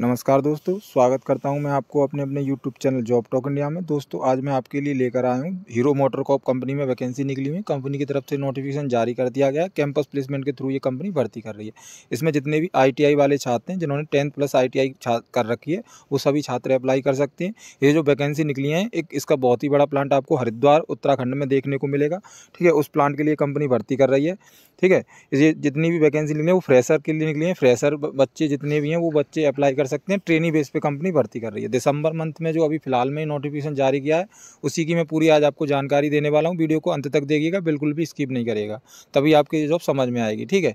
नमस्कार दोस्तों स्वागत करता हूं मैं आपको अपने अपने YouTube channel job talk India में दोस्तों आज मैं आपके लिए लेकर आया हूं हीरो मोटर कॉप कंपनी में वैकेंसी निकली हुई कंपनी की तरफ से नोटिफिकेशन जारी कर दिया गया कैंपस प्लेसमेंट के थ्रू ये कंपनी भर्ती कर रही है इसमें जितने भी आई वाले छात्र हैं जिन्होंने टेंथ प्लस आई कर रखी है वो सभी छात्र अप्लाई कर सकते हैं ये जो वैकेंसी निकली है एक इसका बहुत ही बड़ा प्लांट आपको हरिद्वार उत्तराखंड में देखने को मिलेगा ठीक है उस प्लांट के लिए कंपनी भर्ती कर रही है ठीक है ये जितनी भी वैकेंसी निकली है वो फ्रेशर के लिए निकली है फ्रेशर बच्चे जितने भी हैं वो बच्चे अप्लाई कर सकते हैं ट्रेनिंग बेस पे कंपनी भर्ती कर रही है दिसंबर मंथ में जो अभी फिलहाल में नोटिफिकेशन जारी किया है उसी की मैं पूरी आज आपको जानकारी देने वाला हूँ वीडियो को अंत तक देखिएगा बिल्कुल भी स्किप नहीं करेगा तभी आपकी जॉब समझ में आएगी ठीक है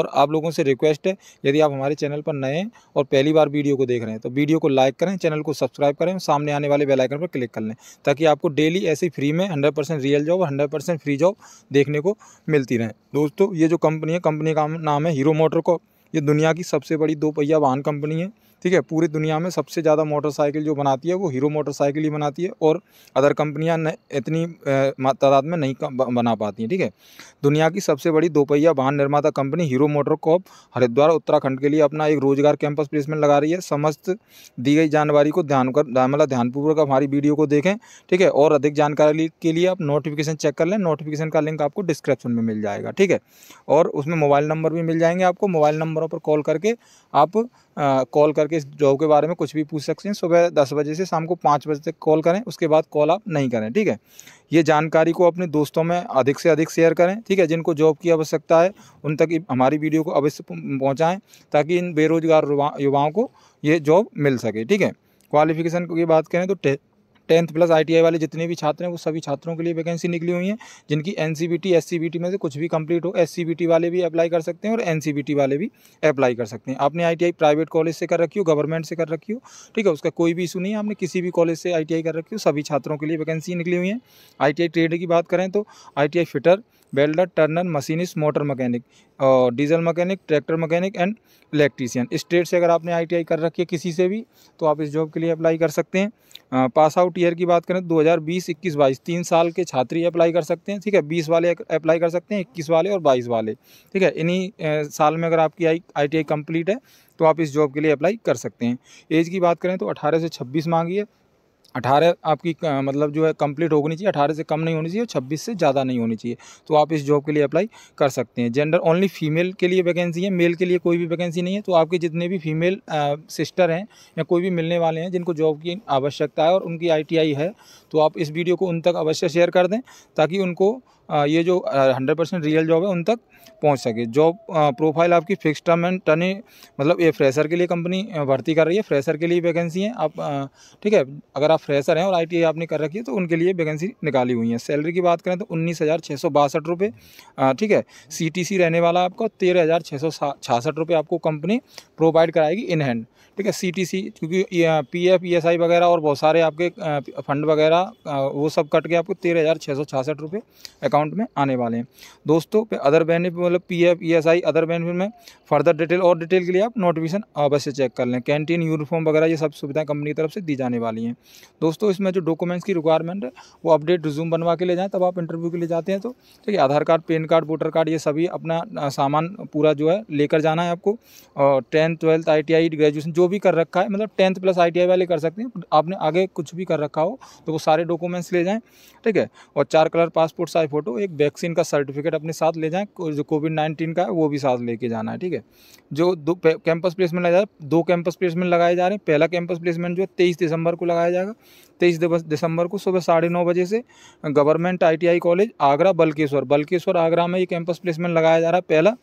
और आप लोगों से रिक्वेस्ट है यदि आप हमारे चैनल पर नए हैं और पहली बार वीडियो को देख रहे हैं तो वीडियो को लाइक करें चैनल को सब्सक्राइब करें सामने आने वाले बेलाइकन पर क्लिक कर लें ताकि आपको डेली ऐसी फ्री में hundred real job hundred free job देखने को मिलती रहे दोस्तों दोस्तों ये जो कंपनी है कंपनी का नाम है हीरो मोटर को ये दुनिया की सबसे बड़ी दो पहिया वाहन कंपनी है ठीक है पूरी दुनिया में सबसे ज़्यादा मोटरसाइकिल जो बनाती है वो हीरो मोटरसाइकिल ही बनाती है और अदर कंपनियाँ इतनी तादाद में नहीं बना पाती हैं ठीक है दुनिया की सबसे बड़ी दोपहिया वाहन निर्माता company Hero Motor Corp Haridwar Uttarakhand के लिए अपना एक रोजगार कैंपस प्लेसमेंट लगा रही है समस्त दी गई जानकारी को ध्यान कर मतलब ध्यानपूर्वक हमारी वीडियो को देखें ठीक है और अधिक जानकारी के लिए आप नोटिफिकेशन चेक कर लें नोटिफिकेशन का लिंक आपको डिस्क्रिप्शन में मिल जाएगा ठीक है और उसमें मोबाइल नंबर भी मिल जाएंगे आपको मोबाइल नंबरों पर कॉल करके आप कॉल करके इस जॉब के बारे में कुछ भी पूछ सकते हैं सुबह दस बजे से शाम को पाँच बजे तक कॉल करें उसके बाद कॉल आप नहीं करें ठीक है ये जानकारी को अपने दोस्तों में अधिक से अधिक शेयर करें ठीक है जिनको जॉब की आवश्यकता है उन तक हमारी वीडियो को अवश्य पहुँचाएँ ताकि इन बेरोजगार युवाओं को ये जॉब मिल सके ठीक है क्वालिफिकेशन की बात करें तो टेंथ प्लस आई वाले जितने भी छात्र हैं वो सभी छात्रों के लिए वैकेंसी निकली हुई हैं जिनकी एन सी में से कुछ भी कंप्लीट हो एस वाले भी अप्लाई कर सकते हैं और एन वाले भी अप्लाई कर सकते हैं आपने आई प्राइवेट कॉलेज से कर रखी हो गवर्नमेंट से कर रखी हो ठीक है उसका कोई भी इशू नहीं है आपने किसी भी कॉलेज से आई कर रखी हो सभी छात्रों के लिए वैकेंसी निकली हुई हैं आई ट्रेड की बात करें तो I fitter welder turner machinist motor mechanic और diesel mechanic tractor mechanic and electrician state से अगर आपने आईटीआई कर रखी है किसी से भी तो आप इस जॉब के लिए अप्लाई कर सकते हैं पास आउट ईयर की बात करें तो बीस इक्कीस बाईस तीन साल के छात्र ही अप्लाई कर सकते हैं ठीक है बीस वाले अप्लाई कर सकते हैं इक्कीस वाले और बाईस वाले ठीक है इन्हीं साल में अगर आपकी आई आई कम्प्लीट है तो आप इस जॉब के लिए अप्लाई कर सकते हैं एज की बात करें तो अठारह से छब्बीस मांगी है अठारह आपकी मतलब जो है कंप्लीट होनी चाहिए अठारह से कम नहीं होनी चाहिए और छब्बीस से ज़्यादा नहीं होनी चाहिए तो आप इस जॉब के लिए अप्लाई कर सकते हैं जेंडर ओनली फीमेल के लिए वैकेंसी है मेल के लिए कोई भी वैकेंसी नहीं है तो आपके जितने भी फीमेल सिस्टर हैं या कोई भी मिलने वाले हैं जिनको जॉब की आवश्यकता है और उनकी आई है तो आप इस वीडियो को उन तक अवश्य शेयर कर दें ताकि उनको ये जो हंड्रेड परसेंट रियल जॉब है उन तक पहुंच सके जॉब प्रोफाइल आपकी फिक्स टर्म एंड टर्न मतलब ये फ्रेशर के लिए कंपनी भर्ती कर रही है फ्रेशर के लिए वैकेंसी है आप ठीक है अगर आप फ्रेशर हैं और आई आपने कर रखी है तो उनके लिए वैकेंसी निकाली हुई है सैलरी की बात करें तो उन्नीस हज़ार छः सौ बासठ रुपये ठीक है सी रहने वाला आपका तेरह हज़ार छः सौ छासठ रुपये आपको कंपनी प्रोवाइड कराएगी इन हैंड ठीक है सी टी सी क्योंकि P F E S I वगैरह और बहुत सारे आपके फंड वगैरह वो सब कट के आपको तेरह हज़ार छः सौ छासठ रुपये अकाउंट में आने वाले हैं दोस्तों पे अदर बेनिफिट मतलब P F E S I other benefit में फर्दर डिटेल और डिटेल के लिए आप नोटिफिकेशन अवश्य चेक कर लें कैंटीन यूनिफॉर्म वगैरह ये सब सुविधाएँ कंपनी की तरफ से दी जाने वाली हैं दोस्तों इसमें जो डॉक्यूमेंट्स की रिक्वायरमेंट है वो अपडेट रिज्यूम बनवा के ले जाएँ तब आप इंटरव्यू के लिए जाते हैं तो ठीक है Aadhaar card PAN card voter card ये सभी अपना सामान पूरा जो है लेकर जाना है आपको और tenth twelfth I T graduation जो भी कर रखा है मतलब टेंथ प्लस आई वाले कर सकते हैं आपने आगे कुछ भी कर रखा हो तो वो सारे डॉक्यूमेंट्स ले जाएँ ठीक है और चार colour passport size photo photo एक वैक्सीन का सर्टिफिकेट अपने साथ ले जाएं जो कोविड नाइन्टीन का है वो भी साथ लेके जाना है ठीक है जो दो कैंपस प्लेसमेंट लगाया दो कैंपस प्लेसमेंट लगाए जा रहे हैं पहला कैंपस प्लेसमेंट जो है तेईस दिसंबर को लगाया जाएगा तेईस दिसंबर को सुबह साढ़े नौ बजे से government I college Agra Balkeshwar Balkeshwar Agra में ये कैंपस प्लेसमेंट लगाया जा रहा है पहला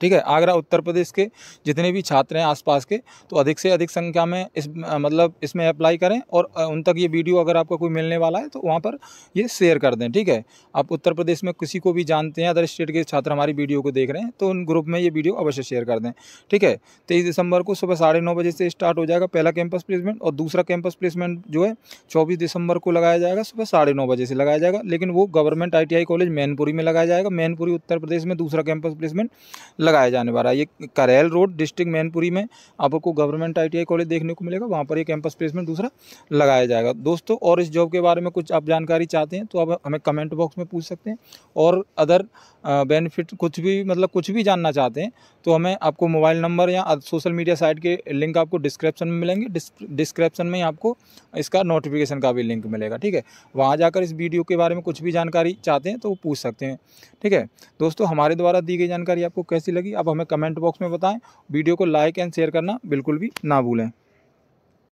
ठीक है आगरा उत्तर प्रदेश के जितने भी छात्र हैं आसपास के तो अधिक से अधिक संख्या में इस मतलब इसमें अप्लाई करें और उन तक ये वीडियो अगर आपका कोई मिलने वाला है तो वहाँ पर ये शेयर कर दें ठीक है आप उत्तर प्रदेश में किसी को भी जानते हैं अदर स्टेट के छात्र हमारी वीडियो को देख रहे हैं तो उन ग्रुप में ये वीडियो अवश्य शेयर कर दें ठीक है तेईस दिसंबर को सुबह साढ़े बजे से स्टार्ट हो जाएगा पहला कैंपस प्लेसमेंट और दूसरा कैंपस प्लेसमेंट जो है चौबीस दिसंबर को लगाया जाएगा सुबह साढ़े बजे से लगाया जाएगा लेकिन वो गवर्नमेंट आई कॉलेज मैनपुरी में लगाया जाएगा मैनपुरी उत्तर प्रदेश में दूसरा कैंपस प्लेसमेंट लगाया जाने वाला है ये करेल रोड डिस्ट्रिक्ट मैनपुरी में आपको गवर्नमेंट आई कॉलेज देखने को मिलेगा वहाँ पर ये कैंपस प्लेसमेंट दूसरा लगाया जाएगा दोस्तों और इस जॉब के बारे में कुछ आप जानकारी चाहते हैं तो आप हमें कमेंट बॉक्स में पूछ सकते हैं और अदर बेनिफिट कुछ भी मतलब कुछ भी जानना चाहते हैं तो हमें आपको मोबाइल नंबर या सोशल मीडिया साइट के लिंक आपको डिस्क्रिप्शन में मिलेंगे डिस्क्रिप्शन में ही आपको इसका नोटिफिकेशन का भी लिंक मिलेगा ठीक है वहाँ जाकर इस वीडियो के बारे में कुछ भी जानकारी चाहते हैं तो वो पूछ सकते हैं ठीक है दोस्तों हमारे द्वारा दी गई जानकारी आपको कैसी लगी आप हमें कमेंट बॉक्स में बताएँ वीडियो को लाइक एंड शेयर करना बिल्कुल भी ना भूलें